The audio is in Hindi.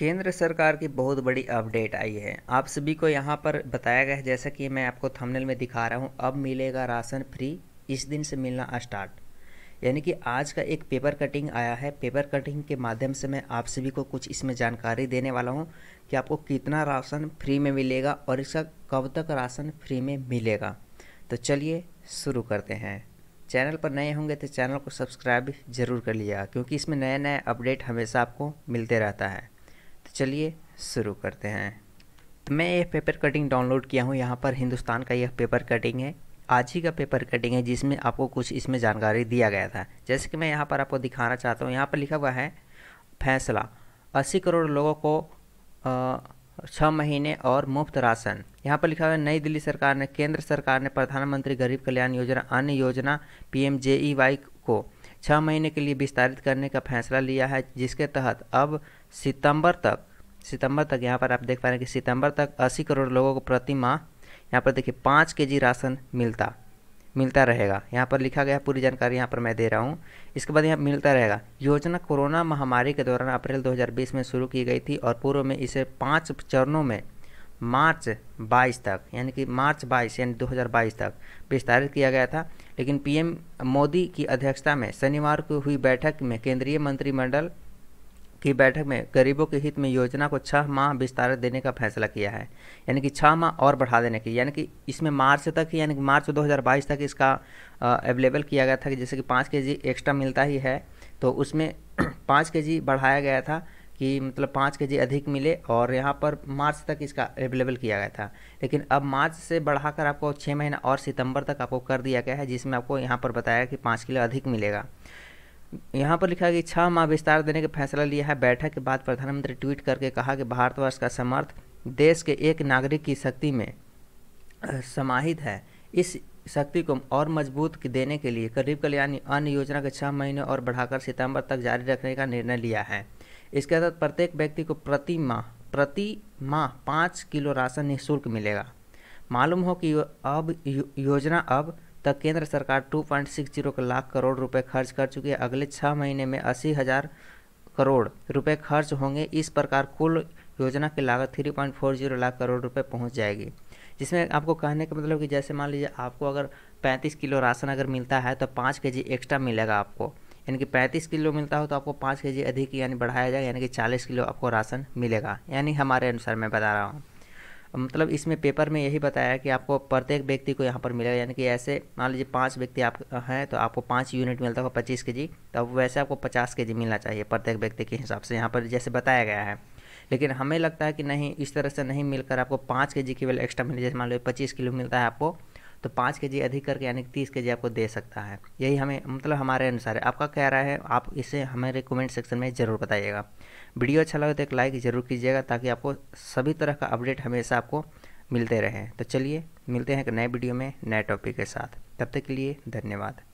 केंद्र सरकार की बहुत बड़ी अपडेट आई है आप सभी को यहाँ पर बताया गया है जैसा कि मैं आपको थंबनेल में दिखा रहा हूँ अब मिलेगा राशन फ्री इस दिन से मिलना स्टार्ट यानी कि आज का एक पेपर कटिंग आया है पेपर कटिंग के माध्यम से मैं आप सभी को कुछ इसमें जानकारी देने वाला हूँ कि आपको कितना राशन फ्री में मिलेगा और इसका कब तक राशन फ्री में मिलेगा तो चलिए शुरू करते हैं चैनल पर नए होंगे तो चैनल को सब्सक्राइब ज़रूर कर लिया क्योंकि इसमें नए नए अपडेट हमेशा आपको मिलते रहता है तो चलिए शुरू करते हैं मैं यह पेपर कटिंग डाउनलोड किया हूँ यहाँ पर हिंदुस्तान का यह पेपर कटिंग है आज ही का पेपर कटिंग है जिसमें आपको कुछ इसमें जानकारी दिया गया था जैसे कि मैं यहाँ पर आपको दिखाना चाहता हूँ यहाँ पर लिखा हुआ है फैसला अस्सी करोड़ लोगों को आ, छः महीने और मुफ्त राशन यहाँ पर लिखा हुआ है नई दिल्ली सरकार ने केंद्र सरकार ने प्रधानमंत्री गरीब कल्याण योजना अन्य योजना पी को छः महीने के लिए विस्तारित करने का फैसला लिया है जिसके तहत अब सितंबर तक सितंबर तक यहाँ पर आप देख पा रहे हैं कि सितंबर तक 80 करोड़ लोगों को प्रति माह यहाँ पर देखिए पाँच के जी राशन मिलता मिलता रहेगा यहाँ पर लिखा गया पूरी जानकारी यहाँ पर मैं दे रहा हूँ इसके बाद यहाँ मिलता रहेगा योजना कोरोना महामारी के दौरान अप्रैल 2020 में शुरू की गई थी और पूर्व में इसे पाँच चरणों में मार्च 22 तक यानी कि मार्च 22 यानी 2022 तक विस्तारित किया गया था लेकिन पीएम मोदी की अध्यक्षता में शनिवार को हुई बैठक में केंद्रीय मंत्रिमंडल की बैठक में गरीबों के हित में योजना को छः माह विस्तार देने का फैसला किया है यानी कि छः माह और बढ़ा देने की यानी कि इसमें मार्च तक ही यानी कि मार्च 2022 तक इसका अवेलेबल किया गया था कि जैसे कि पाँच के जी एक्स्ट्रा मिलता ही है तो उसमें पाँच के जी बढ़ाया गया था कि मतलब पाँच के जी अधिक मिले और यहाँ पर मार्च तक इसका अवेलेबल किया गया था लेकिन अब मार्च से बढ़ाकर आपको छः महीना और सितंबर तक आपको कर दिया गया है जिसमें आपको यहाँ पर बताया कि पाँच किलो अधिक मिलेगा यहाँ पर लिखा है कि छह माह विस्तार देने का फैसला लिया है बैठक के बाद प्रधानमंत्री ट्वीट करके कहा कि भारतवर्ष का समर्थ देश के एक नागरिक की शक्ति में समाहित है इस शक्ति को और मजबूत देने के लिए गरीब कल्याण अन्य योजना के छह महीने और बढ़ाकर सितंबर तक जारी रखने का निर्णय लिया है इसके तहत प्रत्येक व्यक्ति को प्रति माह प्रति माह पाँच किलो राशन निःशुल्क मिलेगा मालूम हो कि अब यो, योजना अब तक केंद्र सरकार 2.60 लाख करोड़ रुपए खर्च कर चुकी है अगले छः महीने में अस्सी हज़ार करोड़ रुपए खर्च होंगे इस प्रकार कुल योजना की लागत 3.40 लाख करोड़ रुपए पहुंच जाएगी जिसमें आपको कहने का मतलब कि जैसे मान लीजिए आपको अगर 35 किलो राशन अगर मिलता है तो पाँच के जी एक्स्ट्रा मिलेगा आपको यानी कि 35 किलो मिलता हो तो आपको 5 के जी अधिक यानी बढ़ाया जाएगा यानी कि 40 किलो आपको राशन मिलेगा यानी हमारे अनुसार मैं बता रहा हूँ मतलब इसमें पेपर में यही बताया कि आपको प्रत्येक व्यक्ति को यहाँ पर मिलेगा यानी कि ऐसे मान लीजिए पाँच व्यक्ति आप हैं तो आपको पाँच यूनिट मिलता होगा पच्चीस के जी तो वैसे आपको पचास के जी मिलना चाहिए प्रत्येक व्यक्ति के हिसाब से यहाँ पर जैसे बताया गया है लेकिन हमें लगता है कि नहीं इस तरह से नहीं मिलकर आपको पाँच के जी केवल एक्स्ट्रा मिले जैसे मान लो पच्चीस किलो मिलता है आपको तो पाँच के जी अधिक करके यानी कि तीस के जी आपको दे सकता है यही हमें मतलब हमारे अनुसार है आपका कह रहा है आप इसे हमारे कमेंट सेक्शन में ज़रूर बताइएगा वीडियो अच्छा लगे तो एक लाइक ज़रूर कीजिएगा ताकि आपको सभी तरह का अपडेट हमेशा आपको मिलते रहें तो चलिए मिलते हैं एक नए वीडियो में नए टॉपिक के साथ तब तक के लिए धन्यवाद